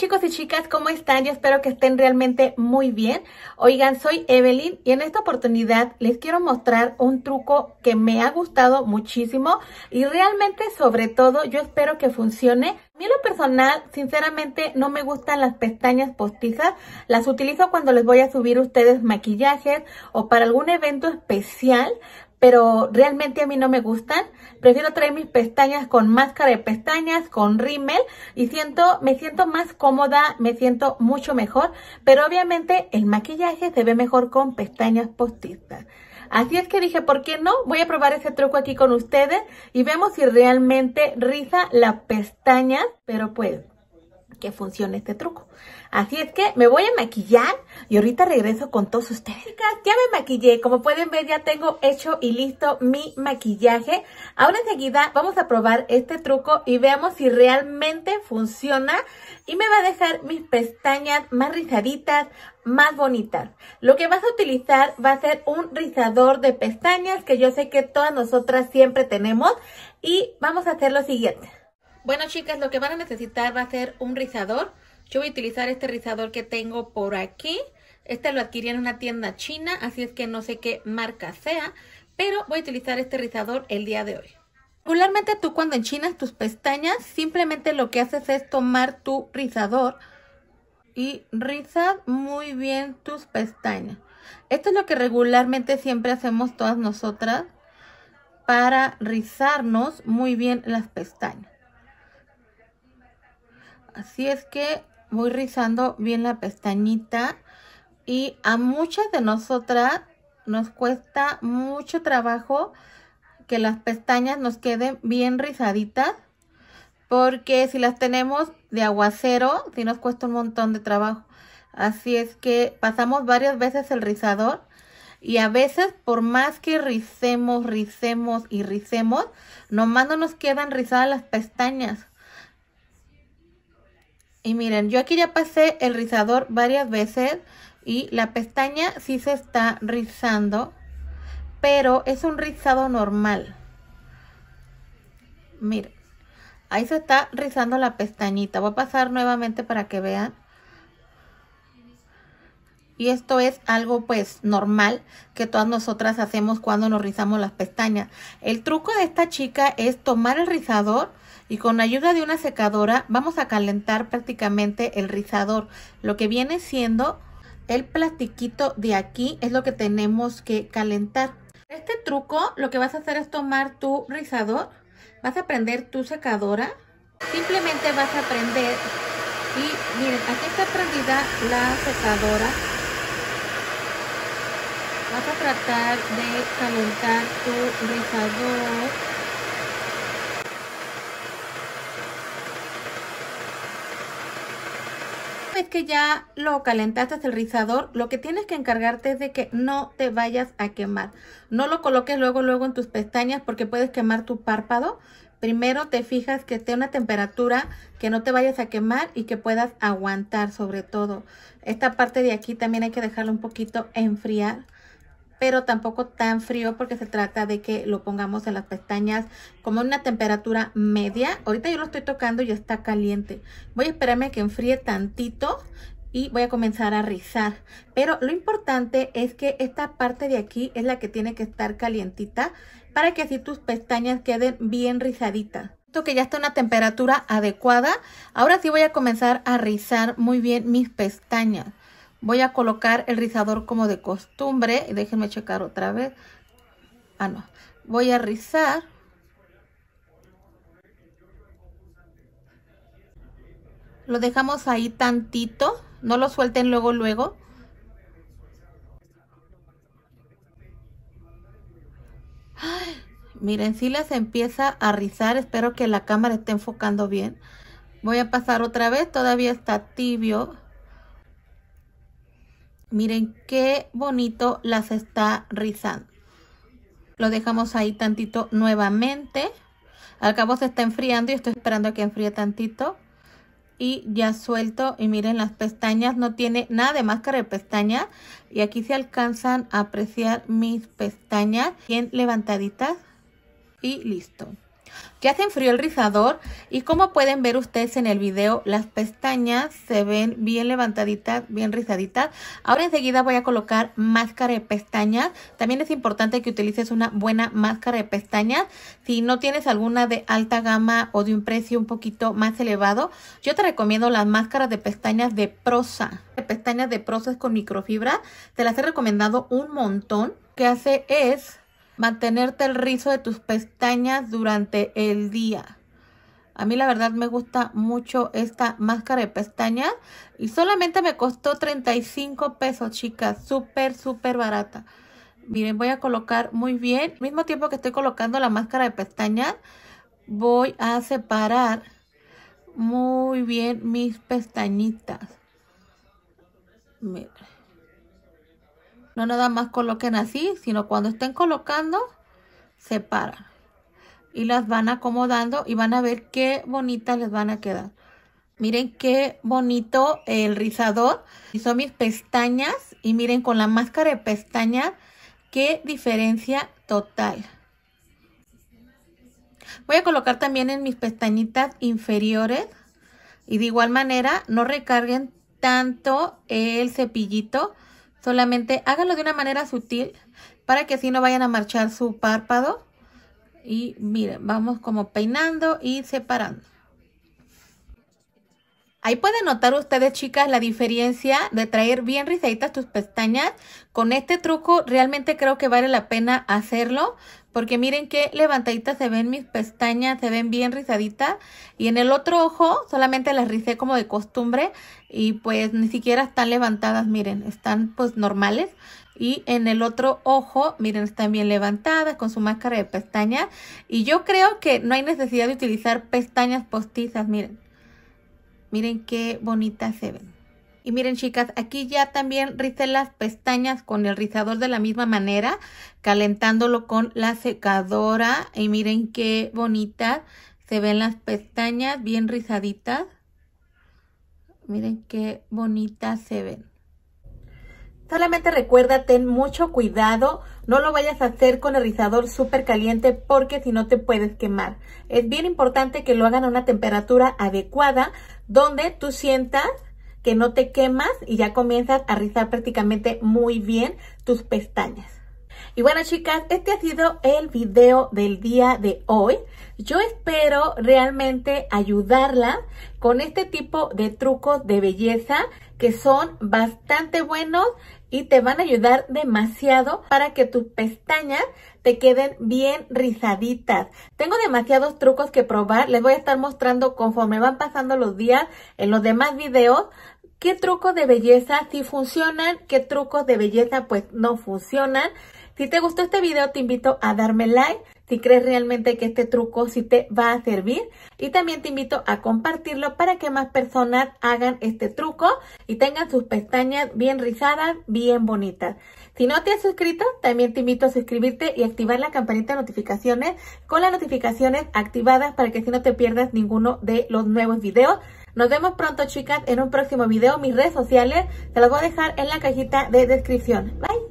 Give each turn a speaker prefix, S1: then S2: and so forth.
S1: chicos y chicas, ¿cómo están? Yo espero que estén realmente muy bien. Oigan, soy Evelyn y en esta oportunidad les quiero mostrar un truco que me ha gustado muchísimo y realmente sobre todo yo espero que funcione. A mí lo personal, sinceramente, no me gustan las pestañas postizas. Las utilizo cuando les voy a subir ustedes maquillajes o para algún evento especial, pero realmente a mí no me gustan. Prefiero traer mis pestañas con máscara de pestañas, con rímel y siento, me siento más cómoda, me siento mucho mejor, pero obviamente el maquillaje se ve mejor con pestañas postizas. Así es que dije, ¿por qué no? Voy a probar ese truco aquí con ustedes y vemos si realmente riza las pestañas, pero pues que funcione este truco. Así es que me voy a maquillar y ahorita regreso con todos ustedes. ya me maquillé. Como pueden ver, ya tengo hecho y listo mi maquillaje. Ahora enseguida vamos a probar este truco y veamos si realmente funciona y me va a dejar mis pestañas más rizaditas, más bonitas. Lo que vas a utilizar va a ser un rizador de pestañas que yo sé que todas nosotras siempre tenemos y vamos a hacer lo siguiente. Bueno chicas, lo que van a necesitar va a ser un rizador. Yo voy a utilizar este rizador que tengo por aquí. Este lo adquirí en una tienda china, así es que no sé qué marca sea, pero voy a utilizar este rizador el día de hoy. Regularmente tú cuando enchinas tus pestañas, simplemente lo que haces es tomar tu rizador y rizar muy bien tus pestañas. Esto es lo que regularmente siempre hacemos todas nosotras para rizarnos muy bien las pestañas. Así es que voy rizando bien la pestañita y a muchas de nosotras nos cuesta mucho trabajo que las pestañas nos queden bien rizaditas porque si las tenemos de aguacero, si nos cuesta un montón de trabajo. Así es que pasamos varias veces el rizador y a veces por más que ricemos, ricemos y rizemos, nomás no nos quedan rizadas las pestañas. Y miren, yo aquí ya pasé el rizador varias veces y la pestaña sí se está rizando, pero es un rizado normal. Miren, ahí se está rizando la pestañita. Voy a pasar nuevamente para que vean. Y esto es algo pues normal que todas nosotras hacemos cuando nos rizamos las pestañas. El truco de esta chica es tomar el rizador y con ayuda de una secadora vamos a calentar prácticamente el rizador. Lo que viene siendo el plastiquito de aquí es lo que tenemos que calentar. Este truco lo que vas a hacer es tomar tu rizador, vas a prender tu secadora, simplemente vas a prender y miren, aquí está prendida la secadora Vas a tratar de calentar tu rizador. Una vez que ya lo calentaste el rizador, lo que tienes que encargarte es de que no te vayas a quemar. No lo coloques luego luego en tus pestañas porque puedes quemar tu párpado. Primero te fijas que esté una temperatura que no te vayas a quemar y que puedas aguantar sobre todo. Esta parte de aquí también hay que dejarlo un poquito enfriar pero tampoco tan frío porque se trata de que lo pongamos en las pestañas como una temperatura media. Ahorita yo lo estoy tocando y ya está caliente. Voy a esperarme a que enfríe tantito y voy a comenzar a rizar. Pero lo importante es que esta parte de aquí es la que tiene que estar calientita para que así tus pestañas queden bien rizaditas. Esto que ya está una temperatura adecuada, ahora sí voy a comenzar a rizar muy bien mis pestañas. Voy a colocar el rizador como de costumbre. déjenme checar otra vez. Ah, no. Voy a rizar. Lo dejamos ahí tantito. No lo suelten luego, luego. miren, si las empieza a rizar. Espero que la cámara esté enfocando bien. Voy a pasar otra vez. Todavía está tibio. Miren qué bonito las está rizando. Lo dejamos ahí tantito nuevamente. Al cabo se está enfriando y estoy esperando a que enfríe tantito. Y ya suelto y miren las pestañas, no tiene nada de máscara de pestaña. Y aquí se alcanzan a apreciar mis pestañas bien levantaditas y listo. Ya se enfrió el rizador y como pueden ver ustedes en el video, las pestañas se ven bien levantaditas, bien rizaditas. Ahora enseguida voy a colocar máscara de pestañas. También es importante que utilices una buena máscara de pestañas. Si no tienes alguna de alta gama o de un precio un poquito más elevado, yo te recomiendo las máscaras de pestañas de prosa. De pestañas de prosa es con microfibra. Te las he recomendado un montón. Qué que hace es mantenerte el rizo de tus pestañas durante el día. A mí la verdad me gusta mucho esta máscara de pestañas y solamente me costó 35 pesos, chicas. Súper, súper barata. Miren, voy a colocar muy bien. mismo tiempo que estoy colocando la máscara de pestañas, voy a separar muy bien mis pestañitas. Miren. No nada más coloquen así, sino cuando estén colocando, separan. Y las van acomodando y van a ver qué bonitas les van a quedar. Miren qué bonito el rizador. Y son mis pestañas y miren con la máscara de pestaña, qué diferencia total. Voy a colocar también en mis pestañitas inferiores y de igual manera no recarguen tanto el cepillito Solamente háganlo de una manera sutil para que así no vayan a marchar su párpado. Y miren, vamos como peinando y separando. Ahí pueden notar ustedes, chicas, la diferencia de traer bien rizaditas tus pestañas. Con este truco realmente creo que vale la pena hacerlo. Porque miren qué levantaditas se ven mis pestañas, se ven bien rizaditas. Y en el otro ojo solamente las ricé como de costumbre. Y pues ni siquiera están levantadas, miren, están pues normales. Y en el otro ojo, miren, están bien levantadas con su máscara de pestañas. Y yo creo que no hay necesidad de utilizar pestañas postizas, miren. Miren qué bonitas se ven. Y miren chicas, aquí ya también ricé las pestañas con el rizador de la misma manera, calentándolo con la secadora. Y miren qué bonitas se ven las pestañas, bien rizaditas. Miren qué bonitas se ven. Solamente recuerda, ten mucho cuidado, no lo vayas a hacer con el rizador súper caliente porque si no te puedes quemar. Es bien importante que lo hagan a una temperatura adecuada donde tú sientas que no te quemas y ya comienzas a rizar prácticamente muy bien tus pestañas. Y bueno chicas, este ha sido el video del día de hoy. Yo espero realmente ayudarla con este tipo de trucos de belleza que son bastante buenos y te van a ayudar demasiado para que tus pestañas te queden bien rizaditas. Tengo demasiados trucos que probar, les voy a estar mostrando conforme van pasando los días en los demás videos, qué trucos de belleza si funcionan, qué trucos de belleza pues no funcionan. Si te gustó este video te invito a darme like si crees realmente que este truco sí te va a servir. Y también te invito a compartirlo para que más personas hagan este truco y tengan sus pestañas bien rizadas, bien bonitas. Si no te has suscrito, también te invito a suscribirte y activar la campanita de notificaciones con las notificaciones activadas para que si no te pierdas ninguno de los nuevos videos. Nos vemos pronto chicas en un próximo video. Mis redes sociales te las voy a dejar en la cajita de descripción. Bye.